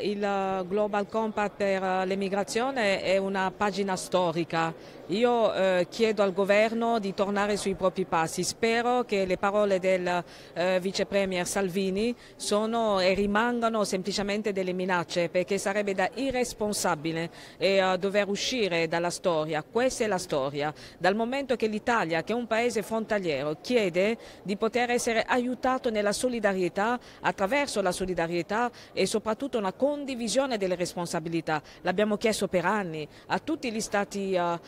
Il Global Compact per l'emigrazione è una pagina storica. Io eh, chiedo al governo di tornare sui propri passi. Spero che le parole del eh, vice premier Salvini sono e rimangano semplicemente delle minacce perché sarebbe da irresponsabile e, eh, dover uscire dalla storia. Questa è la storia. Dal momento che l'Italia, che è un paese frontaliero, chiede di poter essere aiutato nella solidarietà, attraverso la solidarietà e soprattutto una condivisione delle responsabilità. L'abbiamo chiesto per anni a tutti gli Stati uh, uh,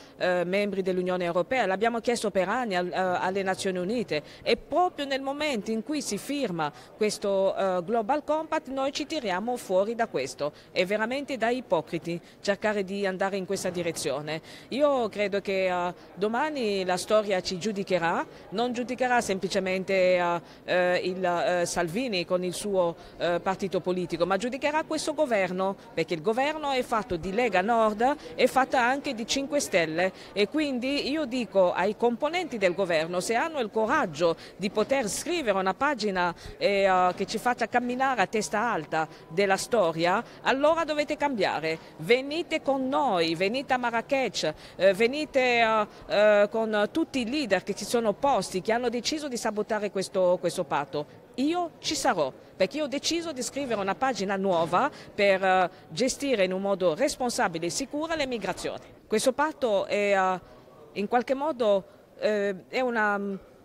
membri dell'Unione Europea, l'abbiamo chiesto per anni al, uh, alle Nazioni Unite e proprio nel momento in cui si firma questo Global Compact noi ci tiriamo fuori da questo. È veramente da ipocriti cercare di andare in questa direzione. Io credo che domani la storia ci giudicherà, non giudicherà semplicemente il Salvini con il suo partito politico, ma giudicherà questo questo governo, perché il governo è fatto di Lega Nord, è fatta anche di 5 Stelle e quindi io dico ai componenti del governo se hanno il coraggio di poter scrivere una pagina eh, eh, che ci faccia camminare a testa alta della storia, allora dovete cambiare. Venite con noi, venite a Marrakech, eh, venite uh, uh, con tutti i leader che ci sono opposti, che hanno deciso di sabotare questo, questo patto io ci sarò perché ho deciso di scrivere una pagina nuova per eh, gestire in un modo responsabile e sicuro le migrazioni. Questo patto è eh, in qualche modo eh, è una,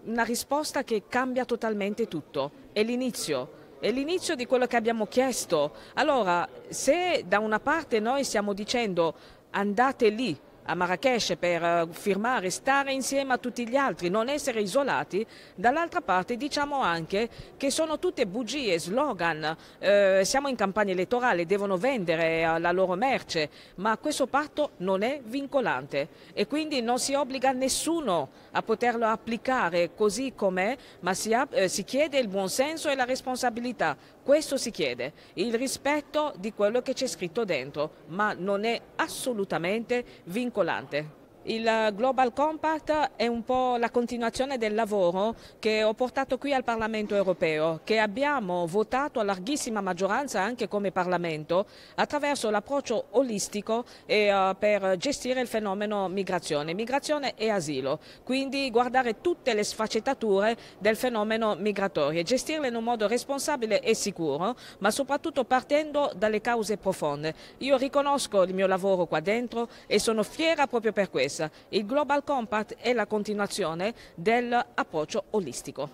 una risposta che cambia totalmente tutto, è l'inizio è l'inizio di quello che abbiamo chiesto. Allora, se da una parte noi stiamo dicendo andate lì, a Marrakesh per eh, firmare, stare insieme a tutti gli altri, non essere isolati, dall'altra parte diciamo anche che sono tutte bugie, slogan, eh, siamo in campagna elettorale, devono vendere eh, la loro merce, ma questo patto non è vincolante e quindi non si obbliga nessuno a poterlo applicare così com'è, ma si, eh, si chiede il buonsenso e la responsabilità. Questo si chiede, il rispetto di quello che c'è scritto dentro, ma non è assolutamente vincolante circolante. Il Global Compact è un po' la continuazione del lavoro che ho portato qui al Parlamento europeo, che abbiamo votato a larghissima maggioranza anche come Parlamento attraverso l'approccio olistico e, uh, per gestire il fenomeno migrazione, migrazione e asilo. Quindi guardare tutte le sfaccettature del fenomeno migratorio e gestirle in un modo responsabile e sicuro, ma soprattutto partendo dalle cause profonde. Io riconosco il mio lavoro qua dentro e sono fiera proprio per questo stessa. Il Global Compact è la continuazione dell'approccio olistico.